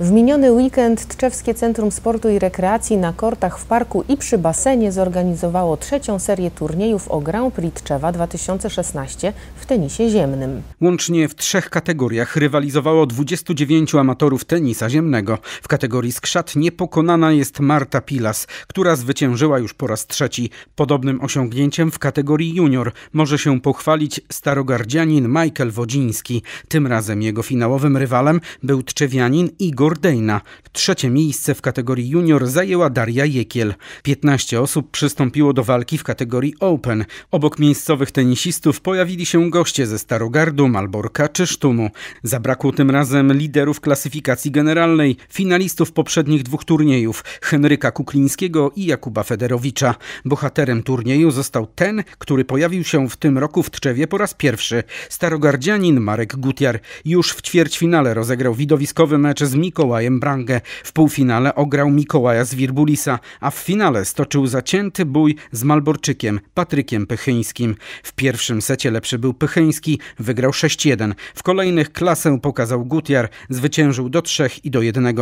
W miniony weekend Tczewskie Centrum Sportu i Rekreacji na kortach w parku i przy basenie zorganizowało trzecią serię turniejów o Grand Prix Tczewa 2016 w tenisie ziemnym. Łącznie w trzech kategoriach rywalizowało 29 amatorów tenisa ziemnego. W kategorii skrzat niepokonana jest Marta Pilas, która zwyciężyła już po raz trzeci. Podobnym osiągnięciem w kategorii junior może się pochwalić starogardzianin Michael Wodziński. Tym razem jego finałowym rywalem był Tczewianin Igor Gordejna. Trzecie miejsce w kategorii junior zajęła Daria Jekiel. 15 osób przystąpiło do walki w kategorii Open. Obok miejscowych tenisistów pojawili się goście ze Starogardu, Malborka czy Sztumu. Zabrakło tym razem liderów klasyfikacji generalnej, finalistów poprzednich dwóch turniejów Henryka Kuklińskiego i Jakuba Federowicza. Bohaterem turnieju został ten, który pojawił się w tym roku w Trzewie po raz pierwszy. Starogardzianin Marek Gutiar już w ćwierćfinale rozegrał widowiskowy mecz z Mik Mikołajem Brangę. W półfinale ograł Mikołaja z Wirbulisa, a w finale stoczył zacięty bój z Malborczykiem Patrykiem Pychyńskim. W pierwszym secie lepszy był Pychyński, wygrał 6-1. W kolejnych klasę pokazał Gutiar, zwyciężył do 3 i do 1.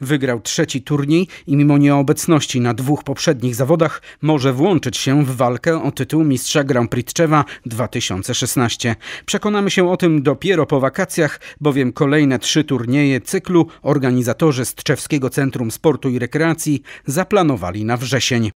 Wygrał trzeci turniej i mimo nieobecności na dwóch poprzednich zawodach może włączyć się w walkę o tytuł mistrza Grand Prix 2016. Przekonamy się o tym dopiero po wakacjach, bowiem kolejne trzy turnieje cyklu organizują organizatorzy Strzewskiego Centrum Sportu i Rekreacji zaplanowali na wrzesień.